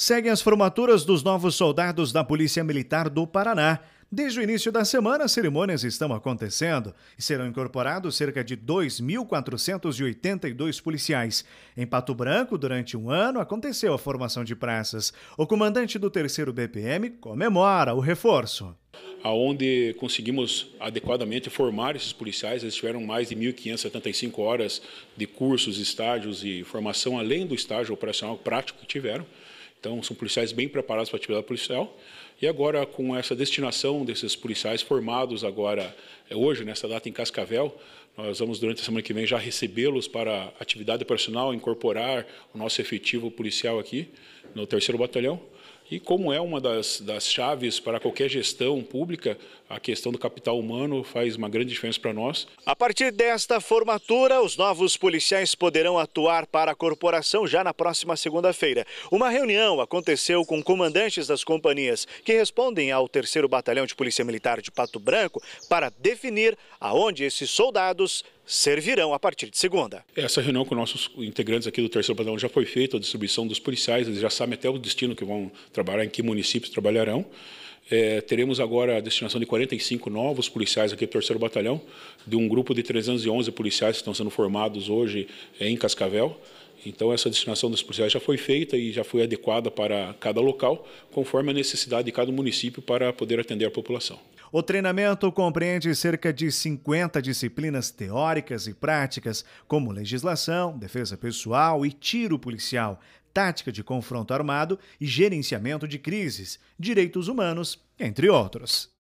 seguem as formaturas dos novos soldados da Polícia Militar do Paraná. Desde o início da semana, cerimônias estão acontecendo e serão incorporados cerca de 2.482 policiais. Em Pato Branco, durante um ano, aconteceu a formação de praças. O comandante do 3 BPM comemora o reforço. Aonde conseguimos adequadamente formar esses policiais, eles tiveram mais de 1.575 horas de cursos, estágios e formação, além do estágio operacional prático que tiveram. Então, são policiais bem preparados para a atividade policial. E agora, com essa destinação desses policiais formados agora, é, hoje, nessa data em Cascavel, nós vamos, durante a semana que vem, já recebê-los para atividade operacional, incorporar o nosso efetivo policial aqui no terceiro batalhão. E como é uma das, das chaves para qualquer gestão pública, a questão do capital humano faz uma grande diferença para nós. A partir desta formatura, os novos policiais poderão atuar para a corporação já na próxima segunda-feira. Uma reunião aconteceu com comandantes das companhias que respondem ao 3 Batalhão de Polícia Militar de Pato Branco para definir aonde esses soldados servirão a partir de segunda. Essa reunião com nossos integrantes aqui do Terceiro Batalhão já foi feita, a distribuição dos policiais, eles já sabem até o destino que vão trabalhar, em que municípios trabalharão. É, teremos agora a destinação de 45 novos policiais aqui do Terceiro Batalhão, de um grupo de 311 policiais que estão sendo formados hoje é, em Cascavel. Então, essa destinação dos policiais já foi feita e já foi adequada para cada local, conforme a necessidade de cada município para poder atender a população. O treinamento compreende cerca de 50 disciplinas teóricas e práticas, como legislação, defesa pessoal e tiro policial, tática de confronto armado e gerenciamento de crises, direitos humanos, entre outros.